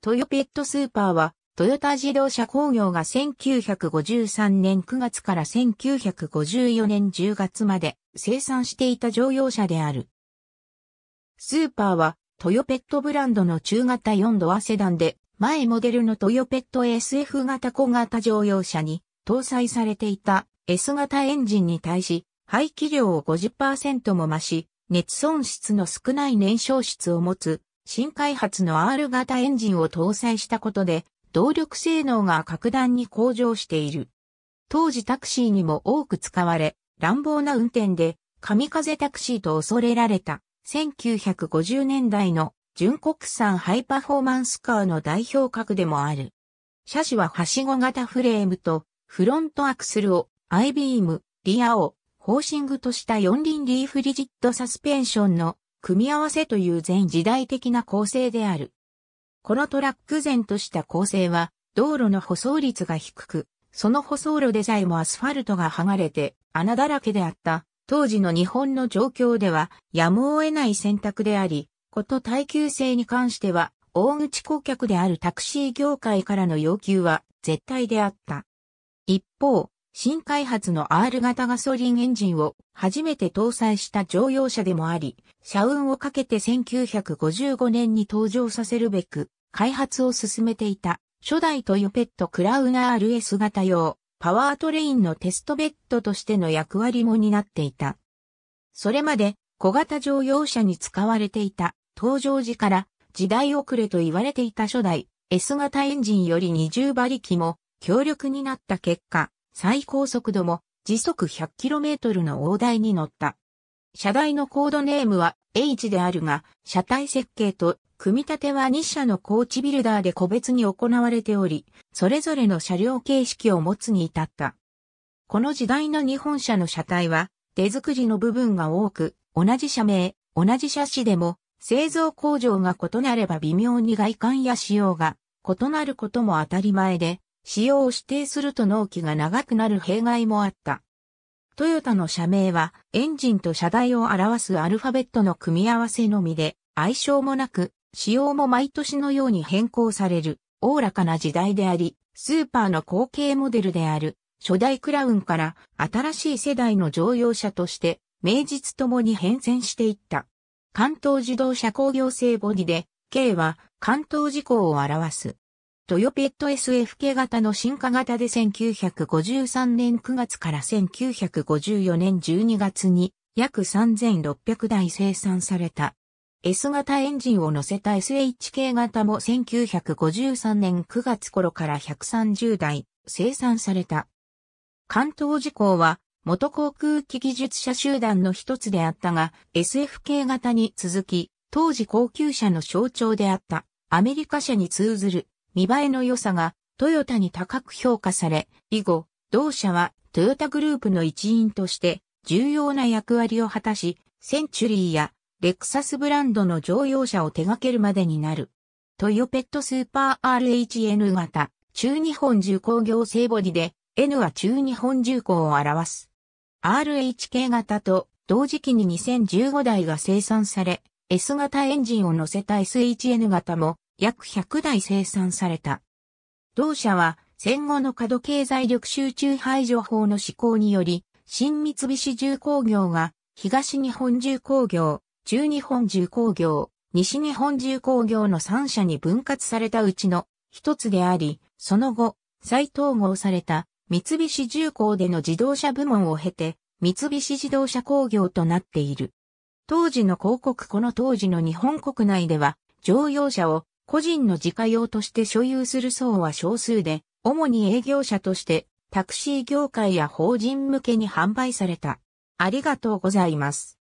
トヨペットスーパーは、トヨタ自動車工業が1953年9月から1954年10月まで生産していた乗用車である。スーパーは、トヨペットブランドの中型4ドアセダンで、前モデルのトヨペット SF 型小型乗用車に搭載されていた S 型エンジンに対し、排気量を50%も増し、熱損失の少ない燃焼室を持つ新開発の R 型エンジンを搭載したことで、動力性能が格段に向上している。当時タクシーにも多く使われ、乱暴な運転で、神風タクシーと恐れられた、1950年代の純国産ハイパフォーマンスカーの代表格でもある。車種ははしご型フレームと、フロントアクスルを、アイビーム、リアを、ホーシングとした四輪リーフリジットサスペンションの組み合わせという全時代的な構成である。このトラック前とした構成は、道路の舗装率が低く、その舗装路でさえもアスファルトが剥がれて穴だらけであった、当時の日本の状況ではやむを得ない選択であり、こと耐久性に関しては、大口顧客であるタクシー業界からの要求は絶対であった。一方、新開発の R 型ガソリンエンジンを初めて搭載した乗用車でもあり、社運をかけて1955年に登場させるべく、開発を進めていた初代トヨペットクラウナ RS 型用パワートレインのテストベッドとしての役割も担っていた。それまで小型乗用車に使われていた登場時から時代遅れと言われていた初代 S 型エンジンより20馬力も強力になった結果、最高速度も時速 100km の大台に乗った。車台のコードネームは H であるが、車体設計と組み立ては2社のコーチビルダーで個別に行われており、それぞれの車両形式を持つに至った。この時代の日本車の車体は手作りの部分が多く、同じ車名、同じ車種でも製造工場が異なれば微妙に外観や仕様が異なることも当たり前で、使用を指定すると納期が長くなる弊害もあった。トヨタの社名はエンジンと車台を表すアルファベットの組み合わせのみで相性もなく仕様も毎年のように変更されるおおらかな時代でありスーパーの後継モデルである初代クラウンから新しい世代の乗用車として名実ともに変遷していった。関東自動車工業製ボディで K は関東事項を表す。トヨペット SF 系型の進化型で1953年9月から1954年12月に約3600台生産された。S 型エンジンを乗せた SHK 型も1953年9月頃から130台生産された。関東事項は元航空機技術者集団の一つであったが SFK 型に続き当時高級車の象徴であったアメリカ車に通ずる見栄えの良さがトヨタに高く評価され、以後、同社はトヨタグループの一員として重要な役割を果たし、センチュリーやレクサスブランドの乗用車を手掛けるまでになる。トヨペットスーパー RHN 型、中日本重工業製ボディで、N は中日本重工を表す。RHK 型と同時期に2015台が生産され、S 型エンジンを乗せた SHN 型も約100台生産された。同社は戦後の過度経済力集中排除法の施行により、新三菱重工業が東日本重工業、中日本重工業、西日本重工業の3社に分割されたうちの一つであり、その後、再統合された三菱重工での自動車部門を経て、三菱自動車工業となっている。当時の広告この当時の日本国内では、乗用車を個人の自家用として所有する層は少数で、主に営業者としてタクシー業界や法人向けに販売された。ありがとうございます。